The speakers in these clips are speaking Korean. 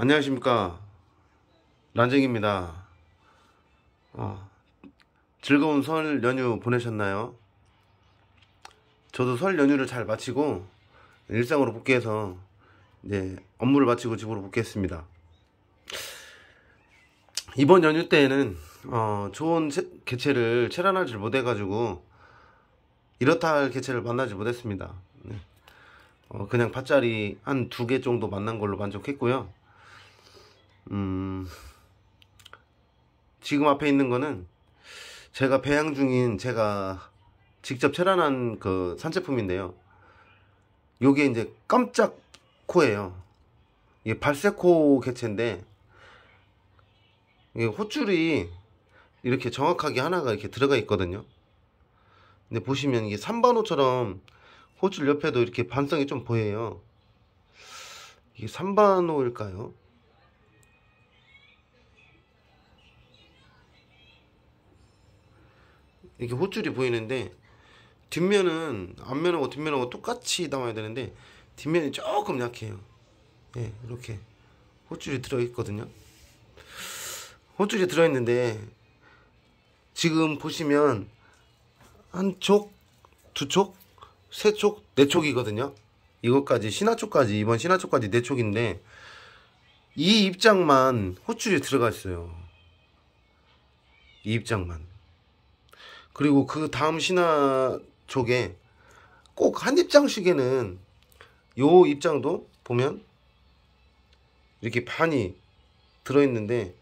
안녕하십니까 란쟁입니다 어, 즐거운 설 연휴 보내셨나요? 저도 설 연휴를 잘 마치고 일상으로 복귀해서 이제 업무를 마치고 집으로 복귀했습니다 이번 연휴 때에는 어, 좋은 개체를 체란하지 못해가지고 이렇다 할 개체를 만나지 못했습니다 네. 어, 그냥 밭자리 한 두 개 정도 만난 걸로 만족했고요 음, 지금 앞에 있는 거는 제가 배양 중인 제가 직접 철안한그 산제품인데요. 요게 이제 깜짝 코예요. 이게 발색코 개체인데 이게 호줄이 이렇게 정확하게 하나가 이렇게 들어가 있거든요. 근데 보시면 이게 3반호처럼 호줄 옆에도 이렇게 반성이 좀 보여요. 이게 3반호일까요 이렇게 호줄이 보이는데 뒷면은 앞면하고 뒷면하고 똑같이 담아야 되는데 뒷면이 조금 약해요. 예, 이렇게 호줄이 들어있거든요. 호줄이 들어있는데 지금 보시면 한 촉, 두 촉, 세 촉, 네 촉이거든요. 이것까지 신화촉까지 이번 신화촉까지 네 촉인데 이 입장만 호출이 들어가 있어요. 이 입장만. 그리고 그 다음 신화 쪽에 꼭 한 입장씩에는 요 입장도 보면 이렇게 반이 들어있는데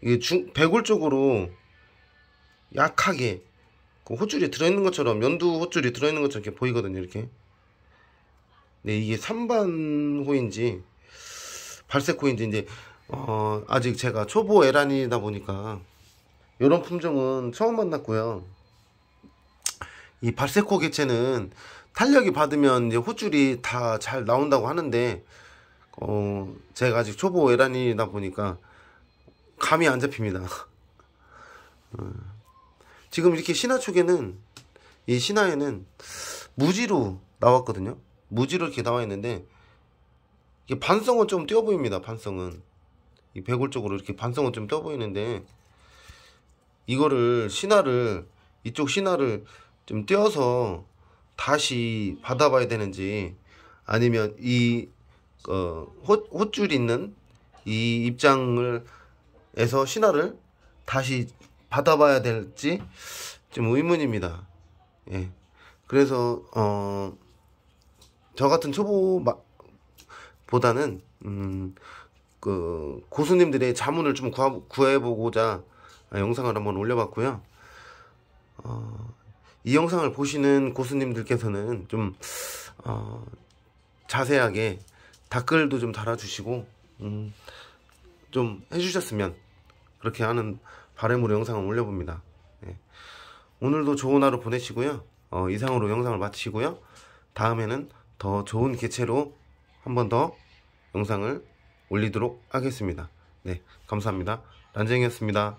이게 중 배골 쪽으로 약하게 그 호줄이 들어있는 것처럼 연두 호줄이 들어있는 것처럼 이렇게 보이거든요 이렇게 네 이게 3반 호인지 발색 호인지 이제 어 아직 제가 초보 에란이다 보니까 이런 품종은 처음 만났고요. 이 발세코 개체는 탄력이 받으면 이제 호줄이 다 잘 나온다고 하는데 어 제가 아직 초보 에란이다 보니까 감이 안 잡힙니다. 어. 지금 이렇게 신화 초기에는이 신화에는 무지로 나왔거든요. 무지로 이렇게 나와 있는데 이게 반성은 좀 띄어 보입니다. 반성은 이 배골 쪽으로 이렇게 반성은 좀 떠 보이는데 이거를 신화를 이쪽 신화를 좀떼어서 다시 받아봐야 되는지 아니면 이 어, 호, 호줄 있는 이 입장을 에서 신화를 다시 받아봐야 될지 좀 의문입니다. 예. 그래서 어, 저 같은 초보 마, 보다는 음, 그 고수님들의 자문을 좀 구하, 구해보고자 아, 영상을 한번 올려봤고요. 어, 이 영상을 보시는 고수님들께서는 좀 어, 자세하게 댓글도 좀 달아주시고 음, 좀 해주셨으면 그렇게 하는 바램으로 영상을 올려봅니다. 예. 오늘도 좋은 하루 보내시고요. 어, 이상으로 영상을 마치고요. 시 다음에는 더 좋은 개체로 한번더 영상을 올리도록 하겠습니다. 네, 감사합니다. 란쟁이였습니다